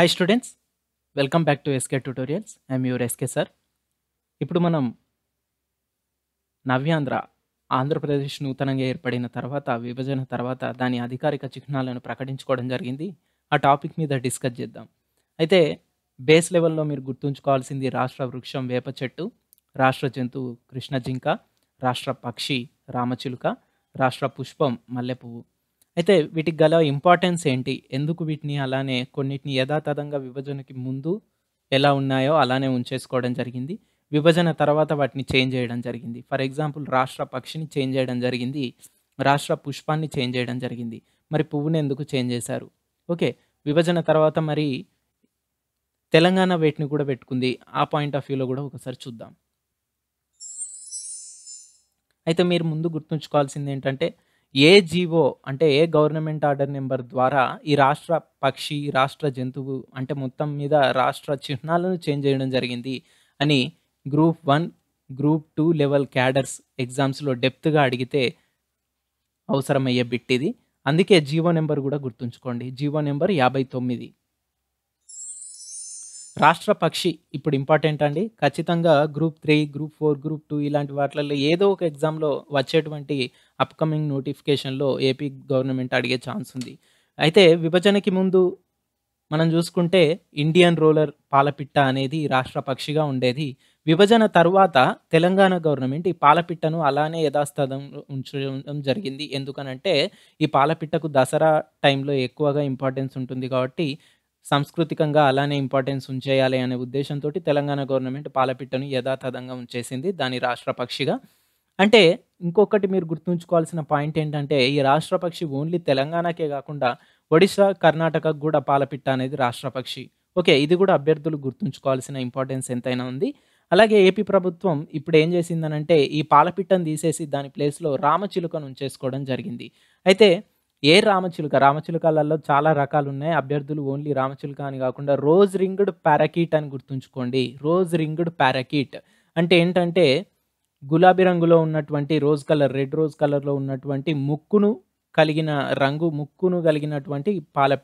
hi students welcome back to SK tutorials I'm your SK sir ఇప్పుడు మనం నవ్యాంధ్ర ఆంధ్రప్రదేశ్ నూతనంగా ఏర్పడిన తర్వాత విభజన తర్వాత దాని అధికారిక చిహ్నాలను ప్రకటించుకోవడం జరిగింది ఆ టాపిక్ మీద డిస్కస్ చేద్దాం అయితే బేస్ లెవెల్లో మీరు గుర్తుంచుకోవాల్సింది రాష్ట్ర వృక్షం వేప చెట్టు రాష్ట్ర జంతువు కృష్ణ జింక రాష్ట్ర పక్షి రామచిలుక రాష్ట్ర పుష్పం మల్లెపువ్వు అయితే వీటికి గల ఇంపార్టెన్స్ ఏంటి ఎందుకు వీటిని అలానే కొన్నిటిని యథాతథంగా విభజనకి ముందు ఎలా ఉన్నాయో అలానే ఉంచేసుకోవడం జరిగింది విభజన తర్వాత వాటిని చేంజ్ చేయడం జరిగింది ఫర్ ఎగ్జాంపుల్ రాష్ట్ర పక్షిని చేంజ్ చేయడం జరిగింది రాష్ట్ర పుష్పాన్ని చేంజ్ చేయడం జరిగింది మరి పువ్వుని ఎందుకు చేంజ్ చేశారు ఓకే విభజన తర్వాత మరి తెలంగాణ వేటిని కూడా పెట్టుకుంది ఆ పాయింట్ ఆఫ్ వ్యూలో కూడా ఒకసారి చూద్దాం అయితే మీరు ముందు గుర్తుంచుకోవాల్సింది ఏంటంటే ఏ జీవో అంటే ఏ గవర్నమెంట్ ఆర్డర్ నెంబర్ ద్వారా ఈ రాష్ట్ర పక్షి రాష్ట్ర జంతువు అంటే మొత్తం మీద రాష్ట్ర చిహ్నాలను చేంజ్ చేయడం జరిగింది అని group one group two level cadres ఎగ్జామ్స్లో డెప్త్గా అడిగితే అవసరమయ్యే బిట్టిది అందుకే జీవో నెంబర్ కూడా గుర్తుంచుకోండి జీవో నెంబర్ యాభై తొమ్మిది రాష్ట్ర పక్షి ఇప్పుడు ఇంపార్టెంట్ అండి ఖచ్చితంగా group three group four group two ఇలాంటి వాటిలలో ఏదో ఒక ఎగ్జామ్లో వచ్చేటువంటి అప్కమింగ్ నోటిఫికేషన్లో ఏపీ గవర్నమెంట్ అడిగే ఛాన్స్ ఉంది అయితే విభజనకి ముందు మనం చూసుకుంటే ఇండియన్ రోలర్ పాలపిట్ట అనేది రాష్ట్ర పక్షిగా ఉండేది విభజన తర్వాత తెలంగాణ గవర్నమెంట్ ఈ పాలపిట్టను అలానే యథాస్థానం ఉంచడం జరిగింది ఎందుకనంటే ఈ పాలపిట్టకు దసరా టైంలో ఎక్కువగా ఇంపార్టెన్స్ ఉంటుంది కాబట్టి సాంస్కృతికంగా అలానే ఇంపార్టెన్స్ ఉంచేయాలి అనే ఉద్దేశంతో తెలంగాణ గవర్నమెంట్ పాలపిట్టను యథాతథంగా ఉంచేసింది దాని రాష్ట్ర పక్షిగా అంటే ఇంకొకటి మీరు గుర్తుంచుకోవాల్సిన పాయింట్ ఏంటంటే ఈ రాష్ట్ర పక్షి ఓన్లీ తెలంగాణకే కాకుండా ఒడిశా కర్ణాటకకు కూడా పాలపిట్ట అనేది రాష్ట్ర పక్షి ఓకే ఇది కూడా అభ్యర్థులు గుర్తుంచుకోవాల్సిన ఇంపార్టెన్స్ ఎంతైనా ఉంది అలాగే ఏపీ ప్రభుత్వం ఇప్పుడు ఏం చేసిందనంటే ఈ పాలపిట్టను తీసేసి దాని ప్లేస్లో రామచిలుకను ఉంచేసుకోవడం జరిగింది అయితే ఏ రామచిలుక రామచిలుకలలో చాలా రకాలు ఉన్నాయి అభ్యర్థులు ఓన్లీ రామచిలుక అని కాకుండా రోజ్ రింగ్డ్ పారాకీట్ అని గుర్తుంచుకోండి రోజ్ రింగ్డ్ పారాకీట్ అంటే ఏంటంటే గులాబీ రంగులో ఉన్నటువంటి రోజ్ కలర్ రెడ్ రోజ్ కలర్లో ఉన్నటువంటి ముక్కును కలిగిన రంగు ముక్కును కలిగినటువంటి పాల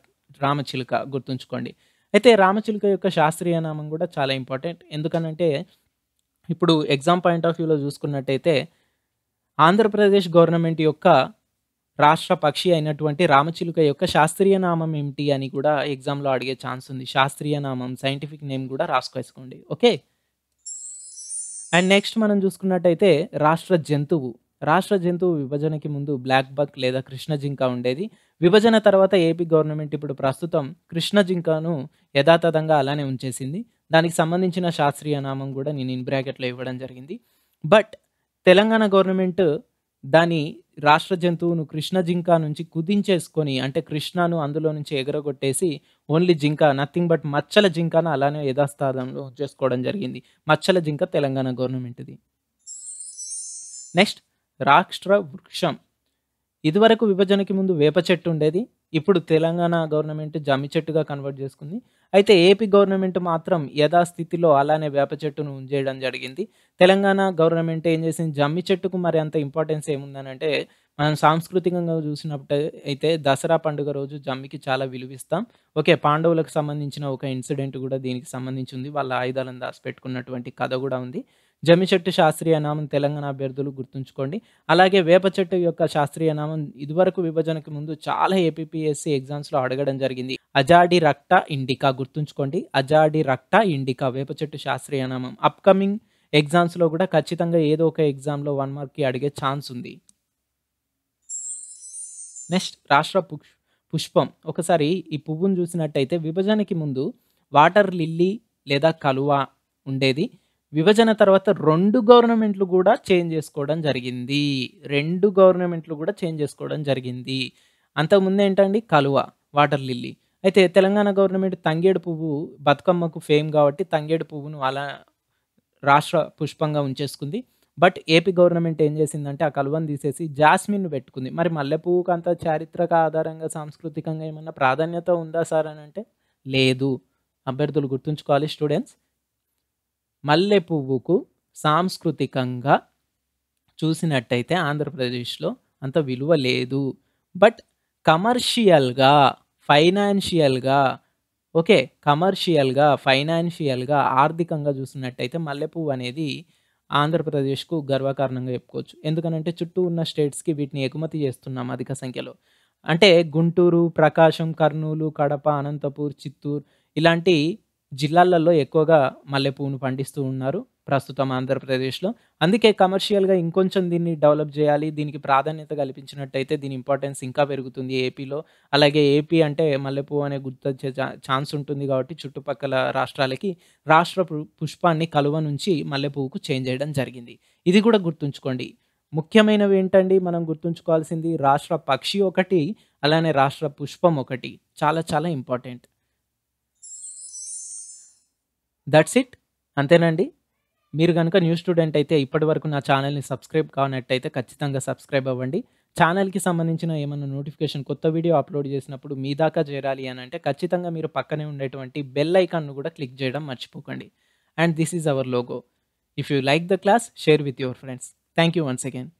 రామచిలుక గుర్తుంచుకోండి అయితే రామచిలుక యొక్క శాస్త్రీయ నామం కూడా చాలా ఇంపార్టెంట్ ఎందుకనంటే ఇప్పుడు ఎగ్జామ్ పాయింట్ ఆఫ్ వ్యూలో చూసుకున్నట్టయితే ఆంధ్రప్రదేశ్ గవర్నమెంట్ యొక్క రాష్ట్ర పక్షి అయినటువంటి రామచిలుక యొక్క శాస్త్రీయ నామం ఏమిటి అని కూడా ఎగ్జామ్లో అడిగే ఛాన్స్ ఉంది శాస్త్రీయ నామం సైంటిఫిక్ నేమ్ కూడా రాసుకోసుకోండి ఓకే అండ్ నెక్స్ట్ మనం చూసుకున్నట్టయితే రాష్ట్ర జంతువు రాష్ట్ర జంతువు విభజనకి ముందు బ్లాక్ బక్ లేదా కృష్ణ జింక ఉండేది విభజన తర్వాత ఏపీ గవర్నమెంట్ ఇప్పుడు ప్రస్తుతం కృష్ణ జింకను యథాతథంగా అలానే ఉంచేసింది దానికి సంబంధించిన శాస్త్రీయ నామం కూడా నేను ఇన్ బ్రాకెట్లో ఇవ్వడం జరిగింది బట్ తెలంగాణ గవర్నమెంట్ దాని రాష్ట్ర జంతువును కృష్ణ జింక నుంచి కుదించేసుకొని అంటే కృష్ణను అందులో నుంచి ఎగరగొట్టేసి ఓన్లీ జింక నథింగ్ బట్ మచ్చల జింకను అలానే యథాస్థానంలో చేసుకోవడం జరిగింది మచ్చల జింక తెలంగాణ గవర్నమెంట్ది నెక్స్ట్ రాష్ట్ర వృక్షం ఇదివరకు విభజనకి ముందు వేప చెట్టు ఉండేది ఇప్పుడు తెలంగాణ గవర్నమెంట్ జమ్మి చెట్టుగా కన్వర్ట్ చేసుకుంది అయితే ఏపీ గవర్నమెంట్ మాత్రం యథాస్థితిలో అలానే వేప చెట్టును ఉంచేయడం జరిగింది తెలంగాణ గవర్నమెంట్ ఏం చేసింది జమ్మి చెట్టుకు మరి అంత ఇంపార్టెన్స్ ఏముందనంటే మనం సాంస్కృతికంగా చూసినప్పుడు అయితే దసరా పండుగ రోజు జమ్మికి చాలా విలువిస్తాం ఓకే పాండవులకు సంబంధించిన ఒక ఇన్సిడెంట్ కూడా దీనికి సంబంధించి ఉంది వాళ్ళ ఆయుధాలను దాచిపెట్టుకున్నటువంటి కథ కూడా ఉంది జమిచెట్టు శాస్త్రీయ నామం తెలంగాణ అభ్యర్థులు గుర్తుంచుకోండి అలాగే వేప చెట్టు యొక్క శాస్త్రీయ నామం ఇదివరకు విభజనకు ముందు చాలా ఏపీఎస్సీ ఎగ్జామ్స్లో అడగడం జరిగింది అజాడి రక్త ఇండికా గుర్తుంచుకోండి అజాడి రక్త ఇండికా వేప చెట్టు శాస్త్రీయ నామం అప్కమింగ్ ఎగ్జామ్స్లో కూడా ఖచ్చితంగా ఏదో ఒక ఎగ్జామ్లో వన్ మార్క్కి అడిగే ఛాన్స్ ఉంది నెక్స్ట్ రాష్ట్ర పుష్పం ఒకసారి ఈ పువ్వును చూసినట్టయితే విభజనకి ముందు వాటర్ లిల్లీ లేదా కలువ ఉండేది విభజన తర్వాత రెండు గవర్నమెంట్లు కూడా చేంజ్ చేసుకోవడం జరిగింది రెండు గవర్నమెంట్లు కూడా చేంజ్ చేసుకోవడం జరిగింది అంతకుముందు ఏంటండి కలువ వాటర్ లిల్లీ అయితే తెలంగాణ గవర్నమెంట్ తంగేడు పువ్వు బతుకమ్మకు ఫేమ్ కాబట్టి తంగేడు పువ్వును అలా రాష్ట్ర పుష్పంగా ఉంచేసుకుంది బట్ ఏపీ గవర్నమెంట్ ఏం చేసిందంటే ఆ కలువను తీసేసి జాస్మిన్ పెట్టుకుంది మరి మల్లెపువ్వుకు అంత చారిత్రక ఆధారంగా సాంస్కృతికంగా ఏమన్నా ప్రాధాన్యత ఉందా సార్ అని అంటే లేదు అభ్యర్థులు గుర్తుంచుకోవాలి స్టూడెంట్స్ మల్లె పువ్వుకు సాంస్కృతికంగా చూసినట్టయితే ఆంధ్రప్రదేశ్లో అంత విలువ లేదు బట్ కమర్షియల్గా ఫైనాన్షియల్గా ఓకే కమర్షియల్గా ఫైనాన్షియల్గా ఆర్థికంగా చూసినట్టయితే మల్లెపువ్వు అనేది ఆంధ్రప్రదేశ్కు గర్వకారణంగా చెప్పుకోవచ్చు ఎందుకనంటే చుట్టూ ఉన్న స్టేట్స్కి వీటిని ఎగుమతి చేస్తున్నాం అధిక సంఖ్యలో అంటే గుంటూరు ప్రకాశం కర్నూలు కడప అనంతపూర్ చిత్తూరు ఇలాంటి జిల్లాలలో ఎక్కువగా మల్లెపూను పండిస్తూ ఉన్నారు ప్రస్తుతం ఆంధ్రప్రదేశ్లో అందుకే కమర్షియల్గా ఇంకొంచెం దీన్ని డెవలప్ చేయాలి దీనికి ప్రాధాన్యత కల్పించినట్టయితే దీని ఇంపార్టెన్స్ ఇంకా పెరుగుతుంది ఏపీలో అలాగే ఏపీ అంటే మల్లెపూ అనే గుర్తొచ్చే ఛాన్స్ ఉంటుంది కాబట్టి చుట్టుపక్కల రాష్ట్రాలకి రాష్ట్ర పుష్పాన్ని కలువ నుంచి మల్లెపూవుకు చేంజ్ చేయడం జరిగింది ఇది కూడా గుర్తుంచుకోండి ముఖ్యమైనవి ఏంటండి మనం గుర్తుంచుకోవాల్సింది రాష్ట్ర పక్షి ఒకటి అలానే రాష్ట్ర పుష్పం ఒకటి చాలా చాలా ఇంపార్టెంట్ దట్స్ ఇట్ అంతేనండి మీరు కనుక న్యూ స్టూడెంట్ అయితే ఇప్పటి వరకు నా ఛానల్ని సబ్స్క్రైబ్ కానట్టయితే ఖచ్చితంగా సబ్స్క్రైబ్ అవ్వండి ఛానల్కి సంబంధించిన ఏమైనా నోటిఫికేషన్ కొత్త వీడియో అప్లోడ్ చేసినప్పుడు మీ దాకా చేరాలి అని అంటే ఖచ్చితంగా మీరు పక్కనే ఉండేటువంటి బెల్ ఐకాన్ను కూడా క్లిక్ చేయడం మర్చిపోకండి and this is our logo if you like the class share with your friends thank you once again